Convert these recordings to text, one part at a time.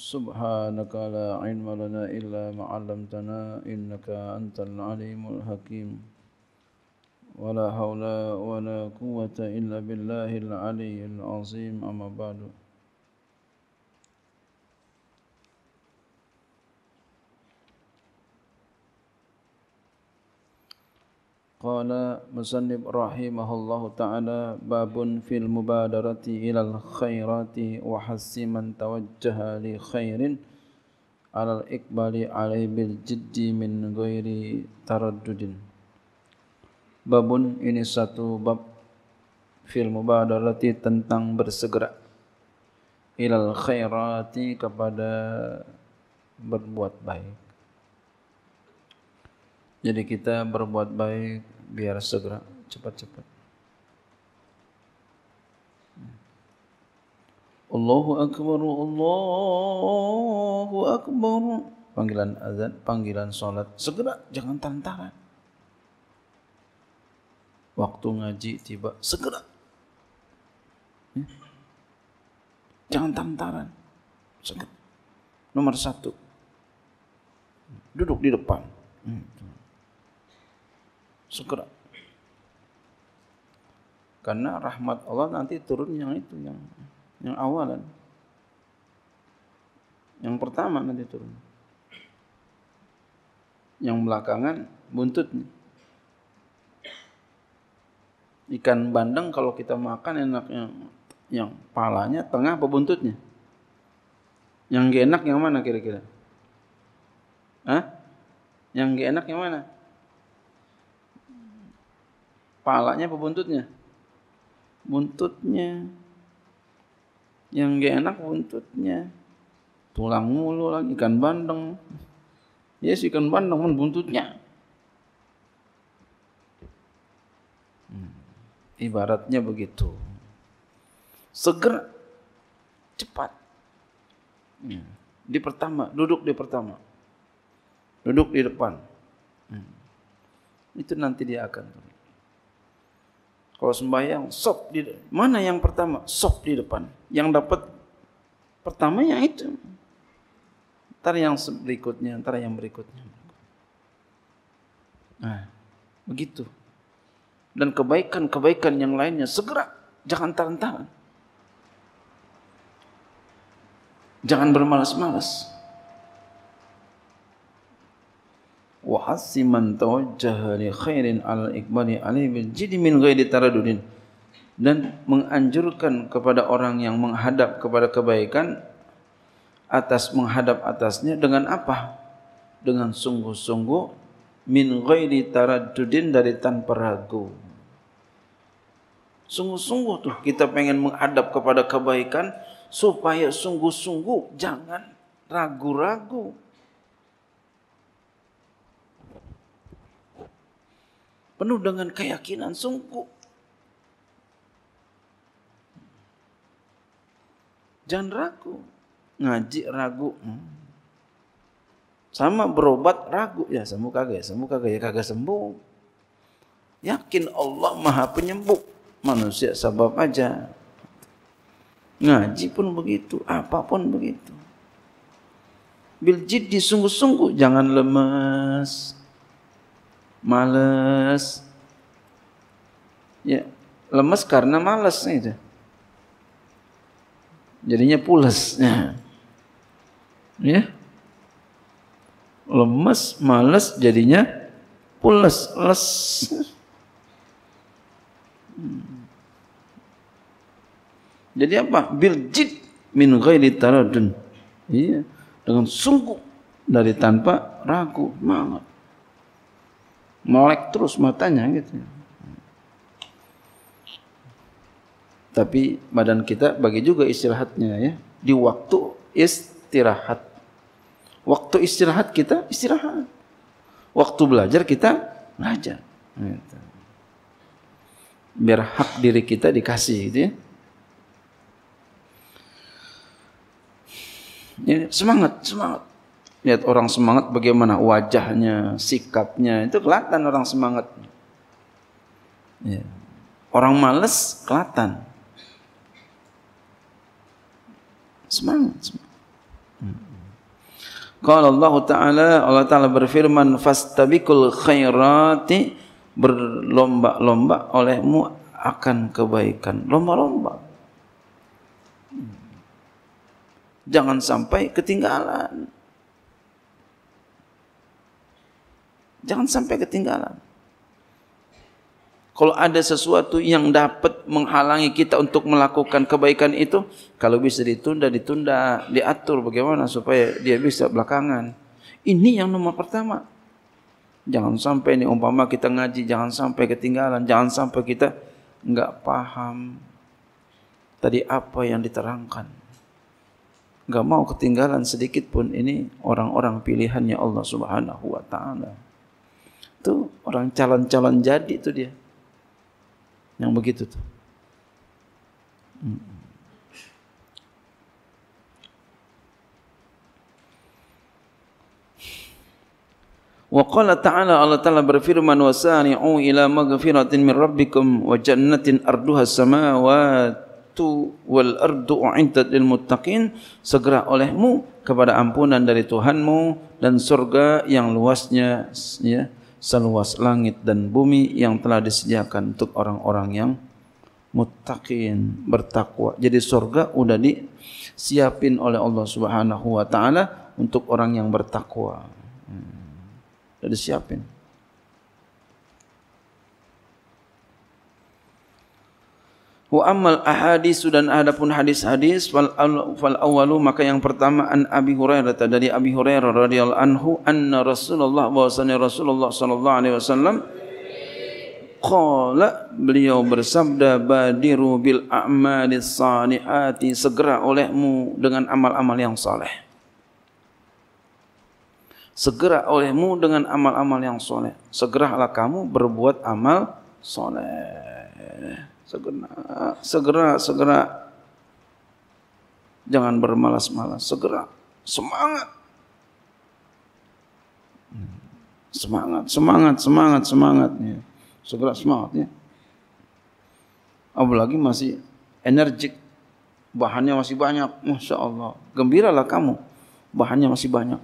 سبحانك لا علم لنا إلا ما علمتنا إنك أنت العليم الحكيم ولا حول ولا قوة إلا بالله العلي العظيم أما بعد قال مصنف رحمه الله تعالى باب في المبادرة إلى الخيرات وحث من توجه لخير على الإقبال عليه بالجد من غير تردد Babun ini satu bab fil mubadarati tentang bersegera ilal khairati kepada berbuat baik jadi kita berbuat baik biar segera cepat-cepat. Allahu akbar, Allahu akbar. Panggilan azan, panggilan sholat segera jangan tantaran. Waktu ngaji tiba, segera. Ya. Jangan tantaran. Segera. Nomor satu, duduk di depan. Hmm segera. Karena rahmat Allah nanti turun yang itu, yang yang awalan. Yang pertama nanti turun. Yang belakangan buntutnya. Ikan bandeng kalau kita makan enaknya yang palanya tengah apa buntutnya? Yang gak enak yang mana kira-kira? Hah? Yang gak enak yang mana? Palanya apa buntutnya? Buntutnya. Yang gak enak buntutnya. Tulang mulu lagi, ikan bandeng. Yes, ikan bandeng pun kan buntutnya. Hmm. Ibaratnya begitu. seger, cepat. Hmm. Di pertama, duduk di pertama. Duduk di depan. Hmm. Itu nanti dia akan kalau sembahyang, sop di Mana yang pertama? Sop di depan. Yang dapat pertama yang itu. Ntar yang berikutnya, ntar yang berikutnya. Nah, begitu. Dan kebaikan-kebaikan yang lainnya segera, jangan tahan-tahan. Jangan bermalas-malas. muhassiman tawajjaha li khairin al ikbari alaihi bil jidi min ghairi taradudin dan menganjurkan kepada orang yang menghadap kepada kebaikan atas menghadap atasnya dengan apa dengan sungguh-sungguh min ghairi taradudin dari tanpa ragu sungguh-sungguh tuh kita pengen menghadap kepada kebaikan supaya sungguh-sungguh jangan ragu-ragu penuh dengan keyakinan sungguh. Jangan ragu, ngaji ragu. Sama berobat ragu, ya sembuh kagak, ya sembuh kagak, ya kagak sembuh. Yakin Allah maha penyembuh, manusia sebab aja. Ngaji pun begitu, apapun begitu. biljid di sungguh-sungguh, jangan lemas males ya lemes karena males itu jadinya pules ya, ya. lemes males jadinya pules les hmm. jadi apa biljid min ghairi taradun iya dengan sungguh dari tanpa ragu semangat melek terus matanya gitu. Tapi badan kita bagi juga istirahatnya ya di waktu istirahat. Waktu istirahat kita istirahat. Waktu belajar kita belajar. Gitu. Biar hak diri kita dikasih gitu ya. Jadi, semangat, semangat. Lihat orang semangat bagaimana wajahnya, sikapnya, itu kelihatan orang semangat. Ya. Orang males kelihatan. Semangat. semangat. Hmm. Kalau Allah Ta'ala Allah Ta'ala berfirman Fastabikul khairati Berlomba-lomba olehmu akan kebaikan Lomba-lomba hmm. Jangan sampai ketinggalan Jangan sampai ketinggalan. Kalau ada sesuatu yang dapat menghalangi kita untuk melakukan kebaikan itu, kalau bisa ditunda, ditunda, diatur bagaimana supaya dia bisa belakangan. Ini yang nomor pertama. Jangan sampai ini umpama kita ngaji, jangan sampai ketinggalan, jangan sampai kita nggak paham tadi apa yang diterangkan. Nggak mau ketinggalan sedikit pun ini orang-orang pilihannya Allah Subhanahu wa taala itu orang calon-calon jadi itu dia. Yang begitu tuh. Hmm. Wa qala ta'ala Allah Ta'ala berfirman Wa sani'u ila maghfiratin min rabbikum wa jannatin arduha samawatu wal ardu u'iddat lil muttaqin segera olehmu kepada ampunan dari Tuhanmu dan surga yang luasnya ya seluas langit dan bumi yang telah disediakan untuk orang-orang yang muttaqin bertakwa. Jadi surga sudah disiapin oleh Allah Subhanahu wa taala untuk orang yang bertakwa. Hmm. Sudah disiapin. Wa ammal ahadis dan adapun hadis-hadis wal fal awalu maka yang pertama an Abi Hurairah dari Abi Hurairah radhiyallahu anhu anna Rasulullah bahwasanya Rasulullah sallallahu alaihi wasallam qala beliau bersabda badiru bil a'malis saniati segera olehmu dengan amal-amal yang saleh segera olehmu dengan amal-amal yang soleh. Segeralah kamu berbuat amal soleh. Segera, segera, segera. Jangan bermalas-malas, segera. Semangat. Semangat, semangat, semangat, semangatnya. Segera semangat semangatnya. Apalagi masih energik. Bahannya masih banyak. Masya Allah. Gembiralah kamu. Bahannya masih banyak.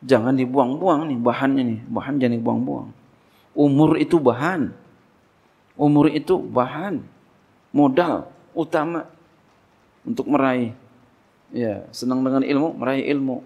Jangan dibuang-buang nih bahannya nih. Bahan jangan dibuang-buang Umur itu bahan. Umur itu bahan, modal utama untuk meraih. Ya, senang dengan ilmu, meraih ilmu.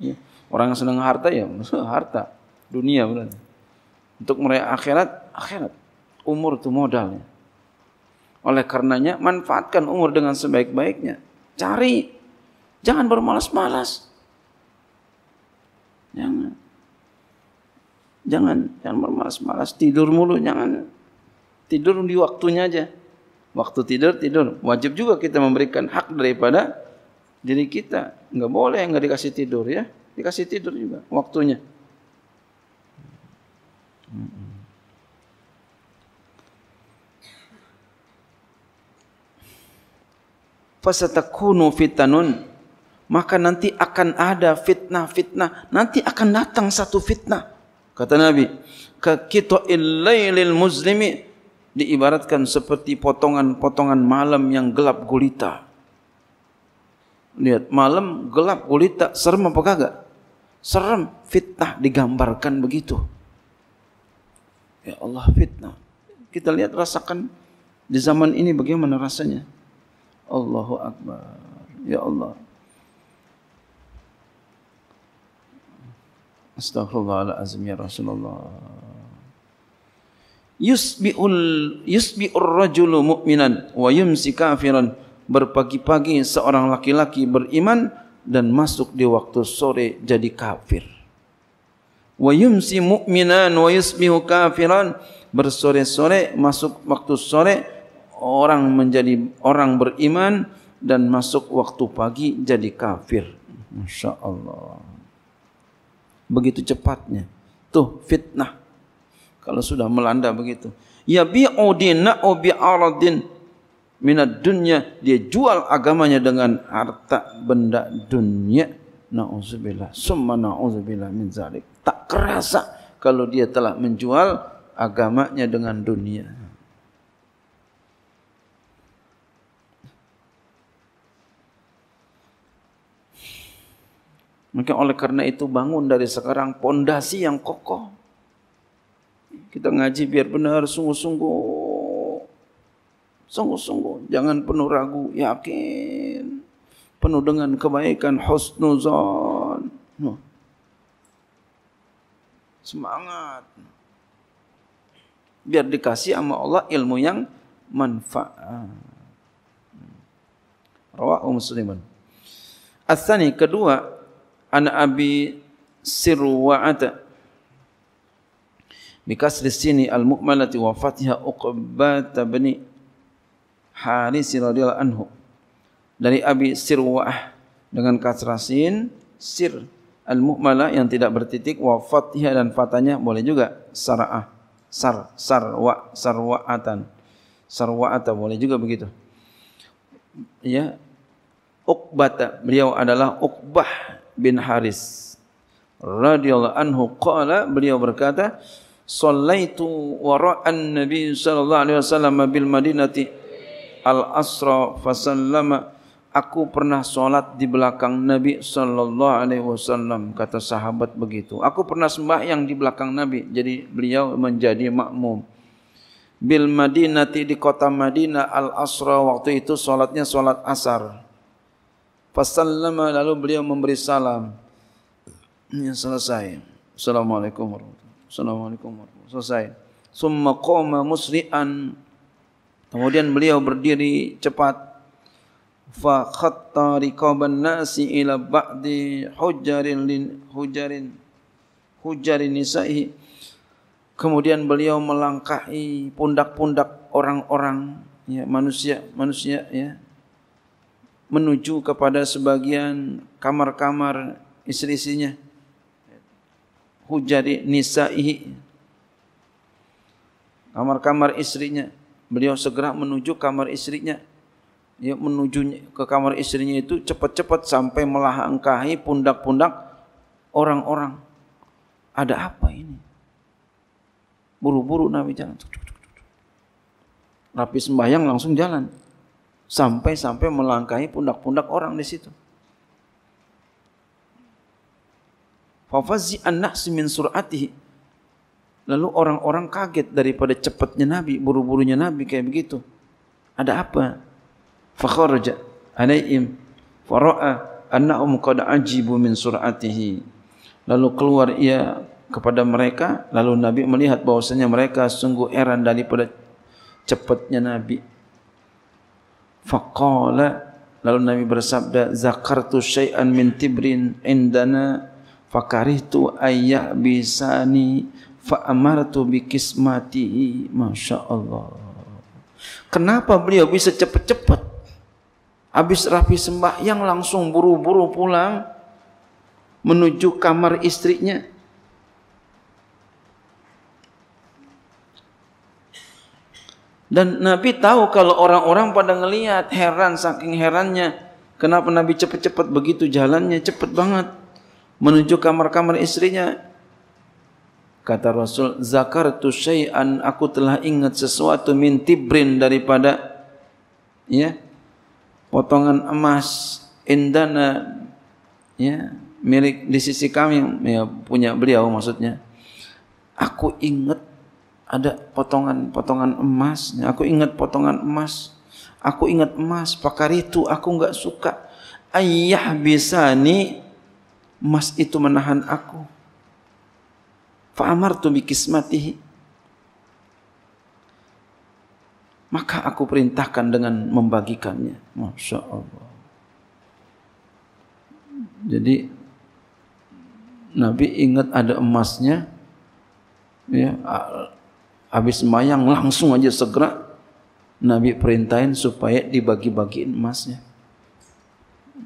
Ya. Orang yang senang harta ya harta, dunia benar Untuk meraih akhirat, akhirat. Umur itu modalnya. Oleh karenanya manfaatkan umur dengan sebaik-baiknya. Cari. Jangan bermalas-malas. Jangan. Jangan, jangan bermalas-malas. Tidur mulu, jangan. Tidur di waktunya aja. Waktu tidur, tidur. Wajib juga kita memberikan hak daripada diri kita. Enggak boleh enggak dikasih tidur ya. Dikasih tidur juga waktunya. Fasatakunu fitanun maka nanti akan ada fitnah-fitnah. Nanti akan datang satu fitnah Kata Nabi, kaqita'il lailil muslimi diibaratkan seperti potongan-potongan malam yang gelap gulita. Lihat, malam gelap gulita, serem apa kagak? Serem, fitnah digambarkan begitu. Ya Allah, fitnah. Kita lihat rasakan di zaman ini bagaimana rasanya. Allahu Akbar. Ya Allah. Astaghfirullahaladzim ya Rasulullah. Yusbiul yusbiur rajulu mu'minan wa yumsi kafiran. Berpagi-pagi seorang laki-laki beriman dan masuk di waktu sore jadi kafir. Wa yumsi mu'minan wa yusbihu kafiran. Bersore-sore masuk waktu sore orang menjadi orang beriman dan masuk waktu pagi jadi kafir. Masya Allah begitu cepatnya. Tuh fitnah. Kalau sudah melanda begitu. Ya bi'u dina'u bi'aradin minat dunia. Dia jual agamanya dengan harta benda dunia. Na'udzubillah. Summa na'udzubillah min zalik. Tak kerasa kalau dia telah menjual agamanya dengan dunia. Maka oleh karena itu bangun dari sekarang pondasi yang kokoh. Kita ngaji biar benar sungguh-sungguh. Sungguh-sungguh, jangan penuh ragu, yakin. Penuh dengan kebaikan, husnuzan. Semangat. Biar dikasih sama Allah ilmu yang manfaat. Rawahu musliman. Asani kedua, an Abi Sirwa'ata bikasri sini al mukmalati wa fatiha Uqbah bin Haris radhiyallahu anhu dari Abi Sirwa'ah dengan kasrasin sin sir al mukmala yang tidak bertitik wa fatiha dan fatanya boleh juga sar'ah sar sarwa sarwa'atan sarwa'ata boleh juga begitu ya Uqbah, beliau adalah Uqbah bin Haris radhiyallahu anhu qala beliau berkata sallaitu wara'an nabi sallallahu alaihi wasallam bil madinati al asra fa sallama aku pernah salat di belakang Nabi sallallahu alaihi wasallam kata sahabat begitu aku pernah sembahyang di belakang Nabi jadi beliau menjadi makmum bil madinati di kota Madinah al asra waktu itu salatnya salat asar Fasallama lalu beliau memberi salam. Ini ya, selesai. Assalamualaikum warahmatullahi wabarakatuh. Selesai. Summa qoma musri'an. Kemudian beliau berdiri cepat. Fa khatta riqaban nasi ila ba'di hujarin lin hujarin hujarin nisa'i. Kemudian beliau melangkahi pundak-pundak orang-orang ya manusia manusia ya menuju kepada sebagian kamar-kamar istri-istrinya hujari nisa'i. kamar-kamar istrinya beliau segera menuju kamar istrinya ya menuju ke kamar istrinya itu cepat-cepat sampai melahangkahi pundak-pundak orang-orang ada apa ini buru-buru Nabi jalan rapi sembahyang langsung jalan sampai-sampai melangkahi pundak-pundak orang di situ. Fafazi anak semin surati. Lalu orang-orang kaget daripada cepatnya Nabi, buru-burunya Nabi kayak begitu. Ada apa? Fakhraja alaihim faraa annahum qad aji bumin suratihi. Lalu keluar ia kepada mereka, lalu Nabi melihat bahwasanya mereka sungguh heran daripada cepatnya Nabi faqala lalu nabi bersabda zakartu syai'an min tibrin indana fakarihtu ayya bisani fa bikismati. Masya Allah. kenapa beliau bisa cepat-cepat habis rapi sembah yang langsung buru-buru pulang menuju kamar istrinya Dan Nabi tahu kalau orang-orang pada ngelihat heran saking herannya. Kenapa Nabi cepet-cepet begitu jalannya cepet banget menuju kamar-kamar istrinya. Kata Rasul, Zakar tu syai'an, aku telah ingat sesuatu minti brin daripada ya potongan emas indana ya milik di sisi kami ya, punya beliau maksudnya. Aku ingat ada potongan-potongan emasnya. Aku ingat potongan emas. Aku ingat emas, pakar itu aku enggak suka. Ayah bisa nih emas itu menahan aku. Fa'amar tu bikismatihi. Maka aku perintahkan dengan membagikannya. Masya Allah. Jadi Nabi ingat ada emasnya. Ya, habis mayang langsung aja segera Nabi perintahin supaya dibagi-bagiin emasnya.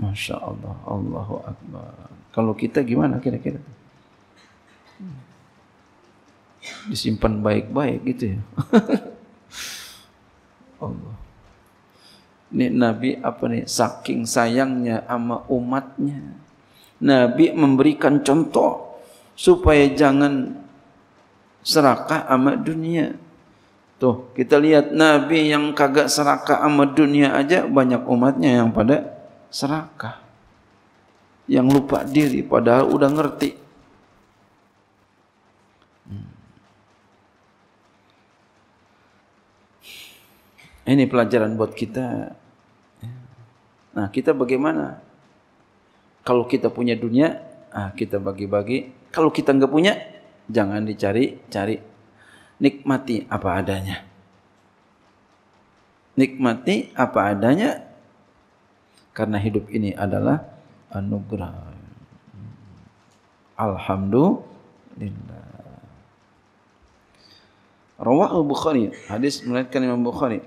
Masya Allah, Allahu Akbar. Kalau kita gimana kira-kira? Disimpan baik-baik gitu ya. Allah. Ini Nabi apa nih? Saking sayangnya sama umatnya. Nabi memberikan contoh supaya jangan serakah sama dunia. Tuh, kita lihat Nabi yang kagak serakah sama dunia aja banyak umatnya yang pada serakah. Yang lupa diri padahal udah ngerti. Hmm. Ini pelajaran buat kita. Nah, kita bagaimana? Kalau kita punya dunia, ah, kita bagi-bagi. Kalau kita nggak punya, Jangan dicari-cari. Nikmati apa adanya. Nikmati apa adanya karena hidup ini adalah anugerah. Alhamdulillah. Rawah Bukhari, hadis melainkan Imam Bukhari.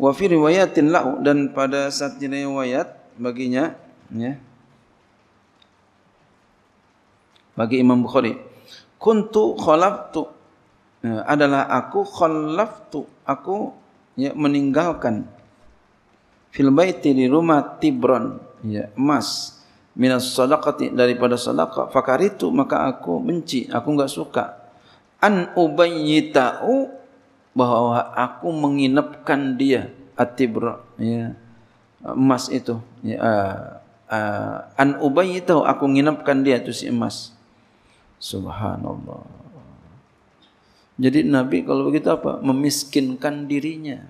Wa fi riwayatin lahu dan pada saat riwayat baginya ya. Bagi Imam Bukhari kuntu khalaftu ya, adalah aku khalaftu aku ya meninggalkan fil baiti di rumah tibron ya emas minas sadaqati daripada sedekah fakaritu maka aku benci aku enggak suka an ubayyitau bahwa aku menginapkan dia atibra ya emas itu ya, uh, uh, an ubayyitau aku menginapkan dia itu si emas Subhanallah. Jadi Nabi kalau begitu apa? Memiskinkan dirinya.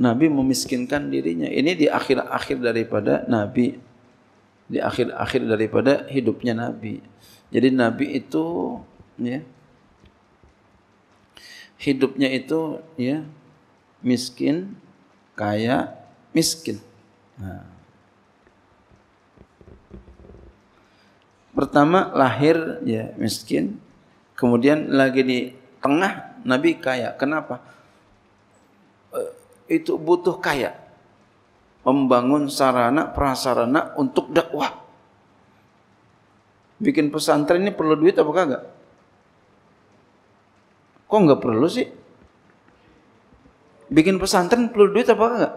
Nabi memiskinkan dirinya. Ini di akhir-akhir daripada Nabi. Di akhir-akhir daripada hidupnya Nabi. Jadi Nabi itu ya hidupnya itu ya miskin, kaya, miskin. Nah. pertama lahir ya miskin, kemudian lagi di tengah Nabi kaya. Kenapa? Eh, itu butuh kaya. Membangun sarana prasarana untuk dakwah. Bikin pesantren ini perlu duit apa kagak? Kok nggak perlu sih? Bikin pesantren perlu duit apa kagak?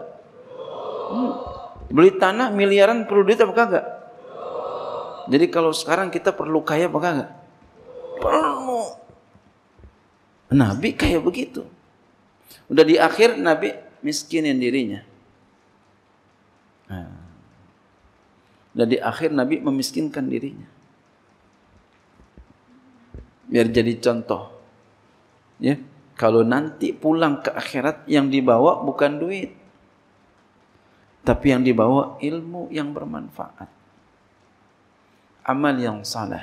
Hmm. Beli tanah miliaran perlu duit apa kagak? Jadi kalau sekarang kita perlu kaya apa enggak? Perlu. Nabi kaya begitu. Udah di akhir Nabi miskinin dirinya. Nah. Udah di akhir Nabi memiskinkan dirinya. Biar jadi contoh. Ya, kalau nanti pulang ke akhirat yang dibawa bukan duit. Tapi yang dibawa ilmu yang bermanfaat. amal yang salah.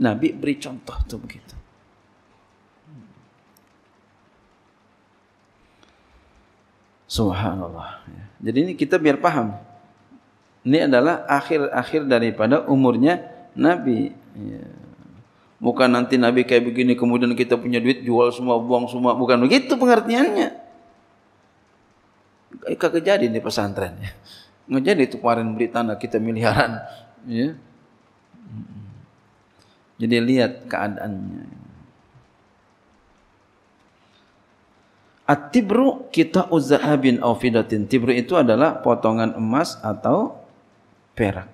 Nabi beri contoh tu begitu. Subhanallah. Ya. Jadi ini kita biar paham. Ini adalah akhir-akhir daripada umurnya Nabi. Ya. Bukan nanti Nabi kayak begini kemudian kita punya duit jual semua buang semua bukan begitu pengertiannya. Kakek jadi di pesantrennya. Nggak jadi itu kemarin beli tanah kita miliaran. Ya. Jadi lihat keadaannya. At-tibru kita uzahabin au fidatin. Tibru itu adalah potongan emas atau perak.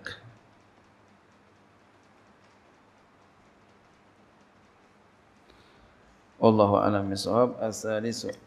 Allahu a'lam bishawab. as